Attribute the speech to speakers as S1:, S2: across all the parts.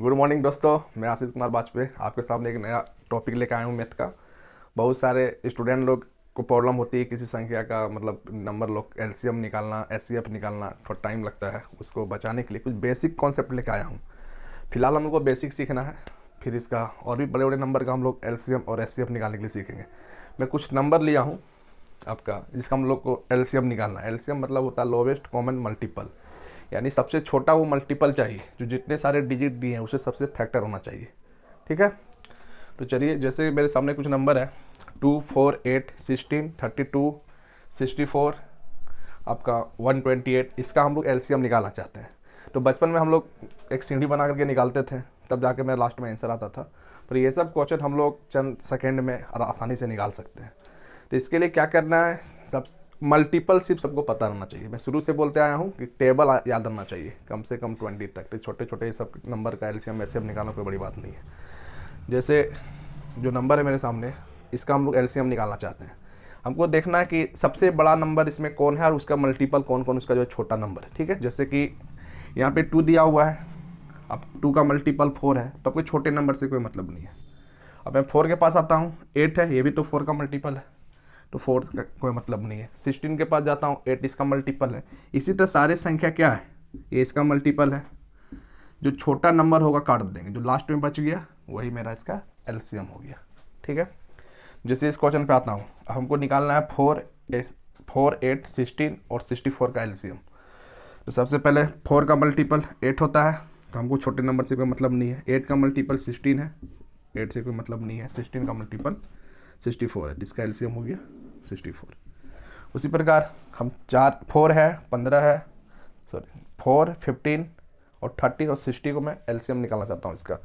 S1: good morning दोस्तों मैं आशीष कुमार वाजपेयी आपके सामने एक नया टॉपिक लेकर आया हूँ मैथ का बहुत सारे स्टूडेंट लोग को प्रॉब्लम होती है किसी संख्या का मतलब नंबर लोग एल निकालना एस निकालना थोड़ा टाइम लगता है उसको बचाने के लिए कुछ बेसिक कॉन्सेप्ट लेकर आया हूँ फिलहाल हम लोग को बेसिक सीखना है फिर इसका और भी बड़े बड़े नंबर का हम लोग एल और एस निकालने के लिए सीखेंगे मैं कुछ नंबर लिया हूँ आपका जिसका हम लोग को एल निकालना है एल मतलब होता है लोवेस्ट कॉमन मल्टीपल यानी सबसे छोटा वो मल्टीपल चाहिए जो जितने सारे डिजिट दिए हैं उसे सबसे फैक्टर होना चाहिए ठीक है तो चलिए जैसे मेरे सामने कुछ नंबर है two four eight sixteen thirty two sixty four आपका वन ट्वेंटी एट इसका हम लोग एलसीएम निकालना चाहते हैं तो बचपन में हम लोग एक सीढ़ी बना करके निकालते थे तब जाके मेरा लास्ट में आंसर आता था पर ये सब क्वेश्चन हम लोग चंद सेकेंड में आसानी से निकाल सकते हैं तो इसके लिए क्या करना है सब मल्टीपल सिप सबको पता रहना चाहिए मैं शुरू से बोलते आया हूँ कि टेबल याद रहना चाहिए कम से कम ट्वेंटी तक तो छोटे छोटे सब नंबर का एलसीएम एलसीएम निकालना कोई बड़ी बात नहीं है जैसे जो नंबर है मेरे सामने इसका हम लोग एलसीएम निकालना चाहते हैं हमको देखना है कि सबसे बड़ा नंबर इसमें कौन है और उसका मल्टीपल कौन कौन उसका जो है छोटा नंबर है ठीक है जैसे कि यहाँ पे टू दिया हुआ है अब टू का मल्टीपल फोर है तो कोई छोटे नंबर से कोई मतलब नहीं है अब मैं फोर के पास आता हूँ एट है ये भी तो फोर का मल्टीपल है तो फोर्थ का कोई मतलब नहीं है सिक्सटीन के पास जाता हूँ एट इसका मल्टीपल है इसी तरह सारे संख्या क्या है ए इसका मल्टीपल है जो छोटा नंबर होगा काट देंगे जो लास्ट में बच गया वही मेरा इसका एलसीएम हो गया ठीक है जैसे इस क्वेश्चन पे आता हूँ हमको निकालना है four eight four eight sixteen और सिक्सटी फोर का एलसीएम तो सबसे पहले फोर का मल्टीपल एट होता है तो हमको छोटे नंबर से कोई मतलब नहीं है एट का मल्टीपल सिक्सटीन है एट से कोई मतलब नहीं है सिक्सटीन का मल्टीपल सिक्सटी फोर है जिसका एलसीएम हो गया सिक्सटी फोर उसी प्रकार हम चार फोर है पंद्रह है सॉरी फोर फिफ्टीन और थर्टी और सिक्सटी को मैं एलसीएम निकालना चाहता हूँ इसका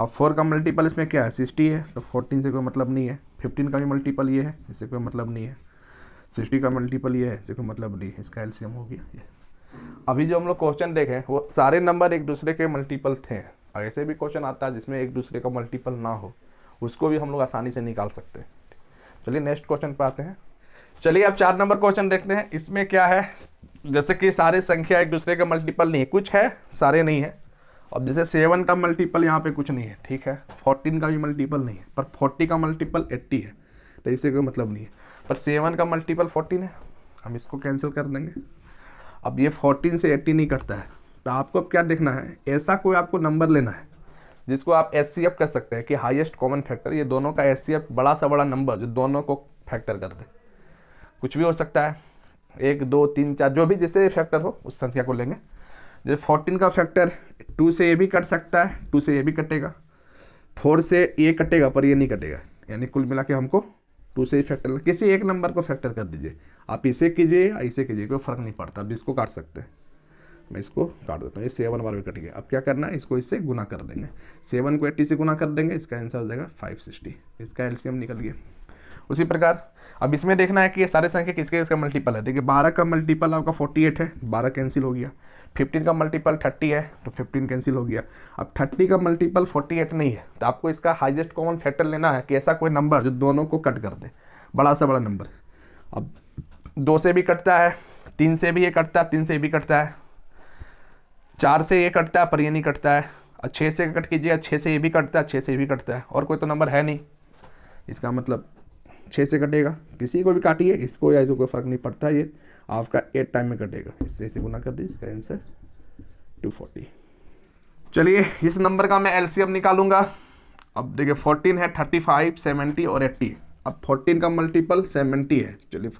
S1: अब फोर का मल्टीपल इसमें क्या है सिक्सटी है तो फोर्टीन से कोई मतलब नहीं है फिफ्टीन का भी मल्टीपल ये है इससे कोई मतलब नहीं है सिक्सटी का मल्टीपल ये है इससे कोई मतलब नहीं है इसका एलसीएम हो गया ये अभी जो हम लोग क्वेश्चन देखें वो सारे नंबर एक दूसरे के मल्टीपल थे ऐसे भी क्वेश्चन आता है जिसमें एक दूसरे का मल्टीपल ना हो उसको भी हम लोग आसानी से निकाल सकते हैं चलिए नेक्स्ट क्वेश्चन पर आते हैं चलिए अब चार नंबर क्वेश्चन देखते हैं इसमें क्या है जैसे कि सारे संख्या एक दूसरे का मल्टीपल नहीं है कुछ है सारे नहीं है अब जैसे सेवन का मल्टीपल यहाँ पे कुछ नहीं है ठीक है फोर्टीन का भी मल्टीपल नहीं है पर फोर्टी का मल्टीपल एट्टी है तो इससे कोई मतलब नहीं है पर सेवन का मल्टीपल फोर्टीन है हम इसको कैंसिल कर देंगे अब ये फोर्टीन से एट्टी नहीं कटता है तो आपको अब क्या देखना है ऐसा कोई आपको नंबर लेना है जिसको आप एस कह सकते हैं कि हाईएस्ट कॉमन फैक्टर ये दोनों का एस बड़ा सा बड़ा नंबर जो दोनों को फैक्टर कर दे कुछ भी हो सकता है एक दो तीन चार जो भी जैसे फैक्टर हो उस संख्या को लेंगे जैसे फोर्टीन का फैक्टर टू से ये भी कट सकता है टू से ये भी कटेगा फोर से ये कटेगा पर ये नहीं कटेगा यानी कुल मिला के हमको टू से ही फैक्टर किसी एक नंबर को फैक्टर कर दीजिए आप इसे कीजिए या इसे कीजिए कोई फर्क नहीं पड़ता आप इसको काट सकते हैं मैं इसको काट देता हूँ ये सेवन बार में कट गया अब क्या करना है इसको इससे गुना कर देंगे सेवन को एट्टी से गुना कर देंगे इसका आंसर हो जाएगा फाइव सिक्सटी इसका एल्सियम निकल गया उसी प्रकार अब इसमें देखना है कि ये सारे संख्या किसके इसका मल्टीपल है देखिए बारह का मल्टीपल आपका फोर्टी एट है बारह कैंसिल हो गया फिफ्टीन का मल्टीपल थर्टी है तो फिफ्टीन कैंसिल हो गया अब थर्टी का मल्टीपल फोर्टी एट नहीं है तो आपको इसका हाइजेस्ट कॉमन फैक्टर लेना है कि ऐसा कोई नंबर जो दोनों को कट कर दे बड़ा सा बड़ा नंबर अब दो से भी कटता है तीन से भी ये कटता है तीन से भी कटता है चार से ये कटता है पर ये नहीं कटता है अच्छे छः से कट कीजिए छः से ये भी कटता है छः से ये भी कटता है और कोई तो नंबर है नहीं इसका मतलब छः से कटेगा किसी को भी काटिए इसको या इसको कोई फ़र्क नहीं पड़ता ये आपका एट टाइम में कटेगा इससे इसे गुना कर दीजिए इसका आंसर टू फोर्टी चलिए इस नंबर का मैं एलसीएम निकालूंगा अब देखिए फोर्टीन है थर्टी फाइव सेवेंटी और एट्टी अब फोर्टीन का मल्टीपल सेवेंटी है चलिए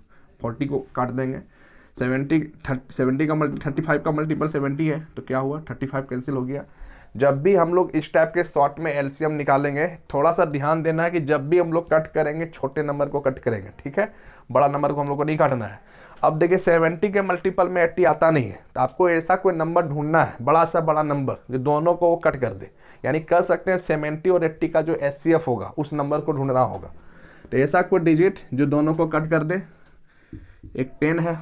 S1: फोर्टी को काट देंगे सेवेंटी सेवेंटी का मल्टी थर्टी फाइव का मल्टीपल सेवेंटी है तो क्या हुआ थर्टी फाइव कैंसिल हो गया जब भी हम लोग इस टाइप के शॉर्ट में एलसीएम निकालेंगे थोड़ा सा ध्यान देना है कि जब भी हम लोग कट करेंगे छोटे नंबर को कट करेंगे ठीक है बड़ा नंबर को हम लोग को नहीं काटना है अब देखिए सेवेंटी के मल्टीपल में एट्टी आता नहीं है तो आपको ऐसा कोई नंबर ढूंढना है बड़ा सा बड़ा नंबर जो दोनों को कट कर दे यानी कर सकते हैं सेवेंटी और एट्टी का जो एस होगा उस नंबर को ढूंढना होगा तो ऐसा कोई डिजिट जो दोनों को कट कर दे एक टेन है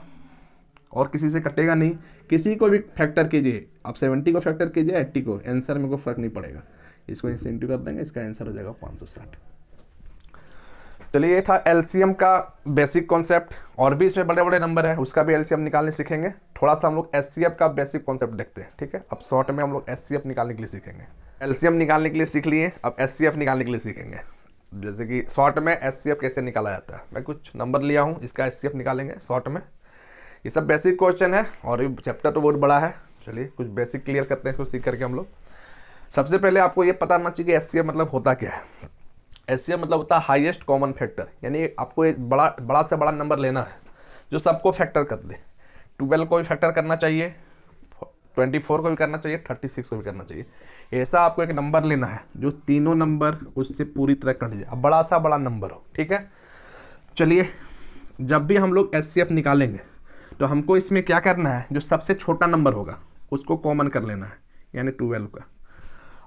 S1: और किसी से कटेगा नहीं किसी को भी फैक्टर कीजिए आप सेवेंटी को फैक्टर कीजिए एट्टी को आंसर में कोई फर्क नहीं पड़ेगा इसको इंसेंटिव कर देंगे इसका आंसर हो जाएगा पाँच सौ साठ चलिए ये था एलसीएम का बेसिक कॉन्सेप्ट और भी इसमें बड़े बड़े नंबर है उसका भी एलसीएम निकालने सीखेंगे थोड़ा सा हम लोग एस का बेसिक कॉन्सेप्ट देखते हैं ठीक है अब शॉर्ट में हम लोग एस निकालने के लिए सीखेंगे एलसीएम निकालने के लिए सीख लिए अब एस निकालने के लिए सीखेंगे जैसे कि शॉर्ट में एस कैसे निकाला जाता है मैं कुछ नंबर लिया हूँ इसका एस निकालेंगे शॉर्ट में ये सब बेसिक क्वेश्चन है और ये चैप्टर तो बहुत बड़ा है चलिए कुछ बेसिक क्लियर करते हैं इसको सीख करके हम लोग सबसे पहले आपको ये पता होना चाहिए कि एस मतलब होता क्या है एस मतलब होता है हाइएस्ट कॉमन फैक्टर यानी आपको एक बड़ा बड़ा से बड़ा नंबर लेना है जो सबको फैक्टर कर दे ट्वेल्व को भी फैक्टर करना चाहिए ट्वेंटी फोर को भी करना चाहिए थर्टी सिक्स को भी करना चाहिए ऐसा आपको एक नंबर लेना है जो तीनों नंबर उससे पूरी तरह कट जाए बड़ा सा बड़ा नंबर हो ठीक है चलिए जब भी हम लोग एस निकालेंगे तो हमको इसमें क्या करना है जो सबसे छोटा नंबर होगा उसको कॉमन कर लेना है यानी ट्वेल्व का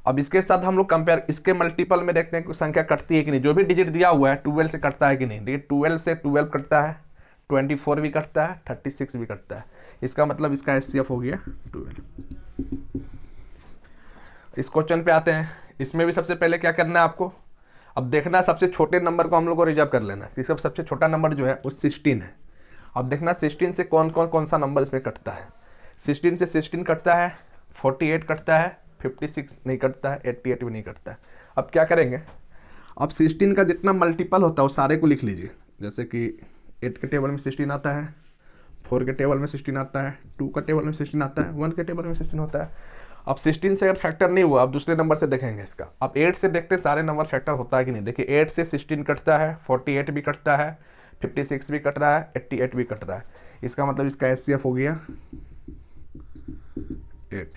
S1: अब इसके साथ हम लोग कंपेयर इसके मल्टीपल में देखते हैं कि संख्या कटती है कि नहीं जो भी डिजिट दिया हुआ है ट्वेल्व से कटता है कि नहीं देखिए ट्वेल्व से ट्वेल्व कटता है ट्वेंटी फोर भी कटता है थर्टी सिक्स भी कटता है इसका मतलब इसका एस हो गया ट्वेल्व इस क्वेश्चन पे आते हैं इसमें भी सबसे पहले क्या करना है आपको अब देखना है सबसे छोटे नंबर को हम लोग को रिजर्व कर लेना है इसका सबसे छोटा नंबर जो है वो सिक्सटीन है अब देखना सिक्सटीन से कौन कौन कौन सा नंबर इसमें कटता है सिक्सटीन से सिक्सटीन कटता है फोर्टी एट कटता है फिफ्टी सिक्स नहीं कटता है एट्टी एट भी नहीं कटता है अब क्या करेंगे अब सिक्सटीन का जितना मल्टीपल होता है वो सारे को लिख लीजिए जैसे कि एट के टेबल में सिक्सटीन आता है फोर के टेबल में सिक्सटीन आता है टू का टेबल में सिक्सटीन आता है वन के टेबल में सिक्सटीन होता है अब सिक्सटीन से अगर फैक्टर नहीं हुआ अब दूसरे नंबर से देखेंगे इसका अब एट से देखते सारे नंबर फैक्टर होता है कि नहीं देखिए एट से सिक्सटीन कटता है फोर्टी एट भी कटता है फिफ्टी सिक्स भी कट रहा है एट्टी एट भी कट रहा है इसका मतलब इसका एस हो गया एट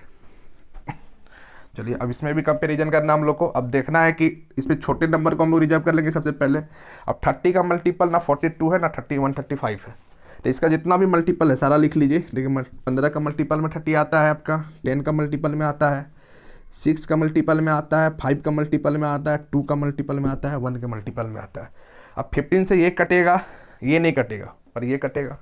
S1: चलिए अब इसमें भी कंपेरिजन करना हम लोग को अब देखना है कि इसमें छोटे नंबर को हम लोग रिजर्व कर लेंगे सबसे पहले अब थर्टी का मल्टीपल ना फोर्टी टू है ना थर्टी वन थर्टी फाइव है तो इसका जितना भी मल्टीपल है सारा लिख लीजिए देखिए पंद्रह का मल्टीपल में थर्टी आता है आपका टेन का मल्टीपल में आता है सिक्स का मल्टीपल में आता है फाइव का मल्टीपल में आता है टू का मल्टीपल में आता है वन के मल्टीपल में आता है अब फिफ्टीन से ये कटेगा ये नहीं कटेगा पर ये कटेगा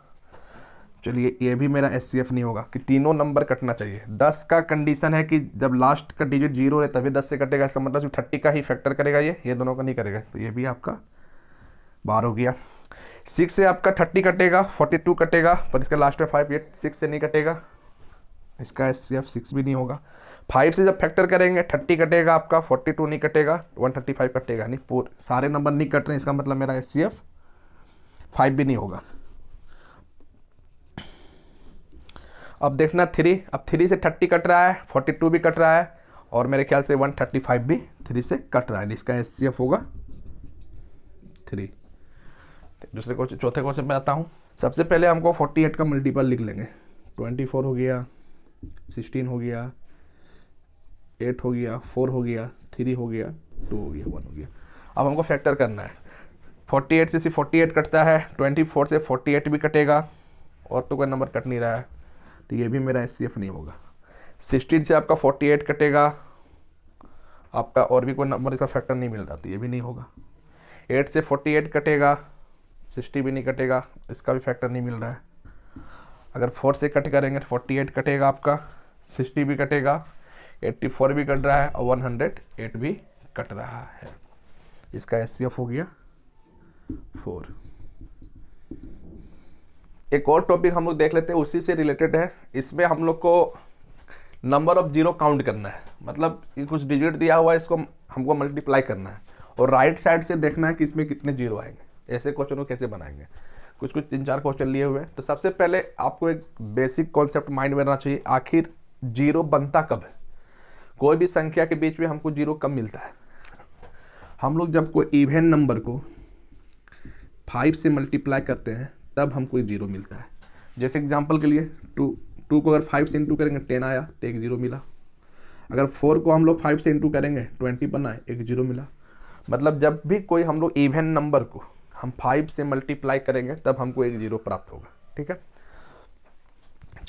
S1: चलिए ये भी मेरा एस नहीं होगा कि तीनों नंबर कटना चाहिए दस का कंडीशन है कि जब लास्ट का डिजिट जीरो है तभी दस से कटेगा इसका मतलब थर्टी का ही फैक्टर करेगा ये ये दोनों का नहीं करेगा तो ये भी आपका बार हो गया सिक्स से आपका थर्टी कटेगा फोर्टी टू कटेगा पर इसका लास्ट में फाइव एट सिक्स से नहीं कटेगा इसका एस सी एफ सिक्स भी नहीं होगा फाइव से जब फैक्टर करेंगे थर्टी कटेगा आपका फोर्टी टू नहीं कटेगा वन थर्टी फाइव कटेगा नहीं पूरे सारे नंबर नहीं कट रहे इसका मतलब मेरा एस सी एफ फाइव भी नहीं होगा अब देखना थ्री अब थ्री से थर्टी कट रहा है फोर्टी टू भी कट रहा है और मेरे ख्याल से वन थर्टी फाइव भी थ्री से कट रहा है इसका एस सी एफ होगा थ्री दूसरे क्वेश्चन चौथे क्वेश्चन में आता हूँ सबसे पहले हमको फोर्टी एट का मल्टीपल लिख लेंगे ट्वेंटी फोर हो गया सिक्सटीन हो गया एट हो गया फोर हो गया थ्री हो गया टू हो गया वन हो गया अब हमको फैक्टर करना है फोर्टी एट से सिर्फ एट कटता है ट्वेंटी फोर से फोर्टी एट भी कटेगा और तो कोई नंबर कट नहीं रहा है तो ये भी मेरा एस नहीं होगा सिक्सटीन से आपका फोर्टी एट कटेगा आपका और भी कोई नंबर इसका फैक्टर नहीं मिल रहा तो ये भी नहीं होगा एट से फोर्टी एट कटेगा सिक्सटी भी नहीं कटेगा इसका भी फैक्टर नहीं मिल रहा है अगर फोर से कट करेंगे तो फोर्टी एट कटेगा आपका सिक्सटी भी कटेगा 84 भी कट रहा है और 108 भी कट रहा है इसका एस हो गया फोर एक और टॉपिक हम लोग देख लेते हैं उसी से रिलेटेड है इसमें हम लोग को नंबर ऑफ जीरो काउंट करना है मतलब ये कुछ डिजिट दिया हुआ है इसको हमको मल्टीप्लाई करना है और राइट साइड से देखना है कि इसमें कितने जीरो आएंगे ऐसे क्वेश्चनों कैसे बनाएंगे कुछ कुछ तीन चार क्वेश्चन लिए हुए हैं तो सबसे पहले आपको एक बेसिक कॉन्सेप्ट माइंड में रहना चाहिए आखिर जीरो बनता कब है कोई भी संख्या के बीच में हमको जीरो कम मिलता है हम लोग जब कोई इवेन नंबर को फाइव से मल्टीप्लाई करते हैं तब हमको जीरो मिलता है जैसे एग्जाम्पल के लिए टू टू को अगर फाइव से इंटू करेंगे टेन आया तो एक जीरो मिला अगर फोर को हम लोग फाइव से इंटू करेंगे ट्वेंटी बनाए एक जीरो मिला मतलब जब भी कोई हम लोग इवेन नंबर को हम फाइव से मल्टीप्लाई करेंगे तब हमको एक जीरो प्राप्त होगा ठीक है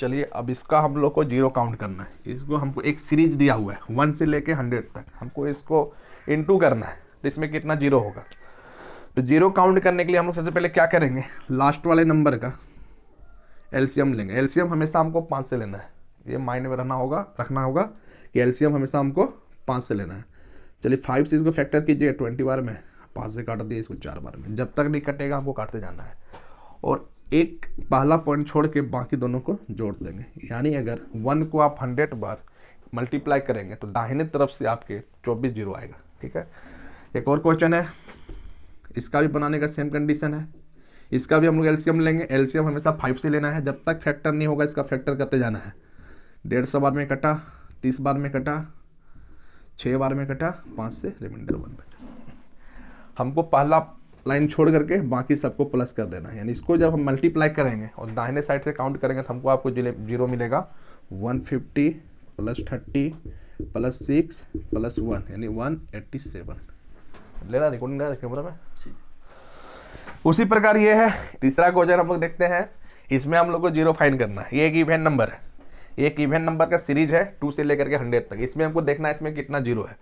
S1: चलिए अब इसका हम लोग को जीरो काउंट करना है इसको हमको एक सीरीज दिया हुआ है वन से लेके हंड्रेड तक हमको इसको इंटू करना है तो इसमें कितना जीरो होगा तो जीरो काउंट करने के लिए हम लोग सबसे पहले क्या करेंगे लास्ट वाले नंबर का एलसीएम लेंगे एलसीएम हमेशा हमको पाँच से लेना है ये माइंड में रहना होगा रखना होगा कि एलसीएम हमेशा हमको पाँच से लेना है चलिए फाइव से इसको फैक्टर कीजिए ट्वेंटी बार में पाँच से काट दिए इसको चार बार में जब तक नहीं कटेगा हमको काटते जाना है और एक पहला पॉइंट छोड़ के बाकी दोनों को जोड़ देंगे यानी अगर वन को आप हंड्रेड बार मल्टीप्लाई करेंगे तो दाहिने तरफ से आपके चौबीस जीरो आएगा ठीक है एक और क्वेश्चन है इसका भी बनाने का सेम कंडीशन है इसका भी हम लोग एलसीएम लेंगे एलसीएम हमेशा फाइव से लेना है जब तक फैक्टर नहीं होगा इसका फैक्टर करते जाना है डेढ़ सौ बार में कटा तीस बार में कटा छः बार में कटा पाँच से रिमाइंडर वन बचा हमको पहला लाइन छोड़ करके बाकी सबको प्लस कर देना है यानी इसको जब हम मल्टीप्लाई करेंगे और दाहिने साइड से काउंट करेंगे तो हमको आपको जीरो मिलेगा 150 plus thirty plus six plus one यानी वन एट्टी सेवन लेना रिकॉर्डिंग लेना कैमरा में उसी प्रकार ये है तीसरा क्वेश्चन हम लोग देखते हैं इसमें हम लोग को जीरो फाइन करना है ये एक इवेंट नंबर है एक इवेंट नंबर का सीरीज है टू से लेकर के हंड्रेड तक इसमें हमको देखना है इसमें कितना जीरो है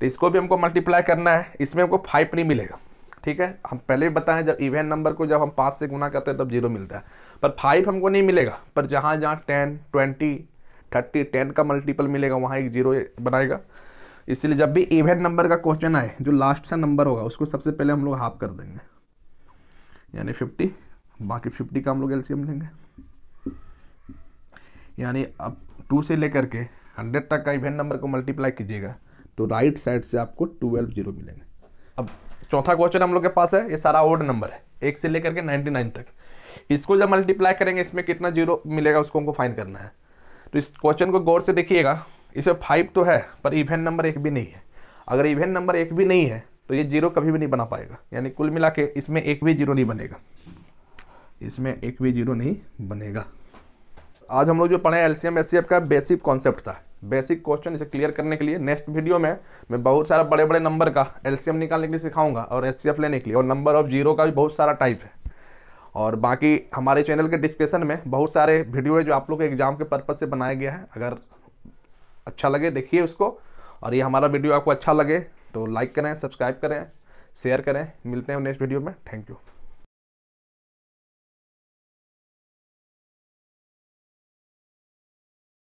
S1: तो इसको भी हमको मल्टीप्लाई करना है इसमें हमको फाइव नहीं मिलेगा ठीक है हम पहले बताएं जब इवेंट नंबर को जब हम पाँच से गुना करते हैं तब जीरो मिलता है पर फाइव हमको नहीं मिलेगा पर जहाँ जहाँ टेन ट्वेंटी थर्टी टेन का मल्टीपल मिलेगा वहाँ एक जीरो बनाएगा इसलिए जब भी इवेंट नंबर का क्वेश्चन आए जो लास्ट सा नंबर होगा उसको सबसे पहले हम लोग हाफ कर देंगे यानी फिफ्टी बाकी फिफ्टी का हम लोग एलसीएम लेंगे यानी अब टू से लेकर के हंड्रेड तक का इवेंट नंबर को मल्टीप्लाई कीजिएगा तो राइट साइड से आपको ट्वेल्व जीरो मिलेंगे अब चौथा क्वेश्चन हम लोग के पास है ये सारा ओड नंबर है एक से लेकर के नाइनटी नाइन तक इसको जब मल्टीप्लाई करेंगे इसमें कितना जीरो मिलेगा उसको हमको फाइन करना है तो इस क्वेश्चन को गौर से देखिएगा इसमें फाइव तो है पर इवेंट नंबर एक भी नहीं है अगर इवेंट नंबर एक भी नहीं है तो ये जीरो कभी भी नहीं बना पाएगा यानी कुल मिला के इसमें एक भी जीरो नहीं बनेगा इसमें एक भी जीरो नहीं बनेगा आज हम लोग जो पढ़े एल सी का बेसिक कॉन्सेप्ट था बेसिक क्वेश्चन इसे क्लियर करने के लिए नेक्स्ट वीडियो में मैं बहुत सारा बड़े बड़े नंबर का एलसीएम निकालने के लिए सिखाऊंगा और एस लेने के लिए और नंबर ऑफ जीरो का भी बहुत सारा टाइप है और बाकी हमारे चैनल के डिस्क्रिप्शन में बहुत सारे वीडियो है जो आप लोग के एग्जाम के पर्पज़ से बनाया गया है अगर अच्छा लगे देखिए उसको और ये हमारा वीडियो आपको अच्छा लगे तो लाइक करें सब्सक्राइब करें शेयर करें मिलते हैं नेक्स्ट वीडियो में थैंक यू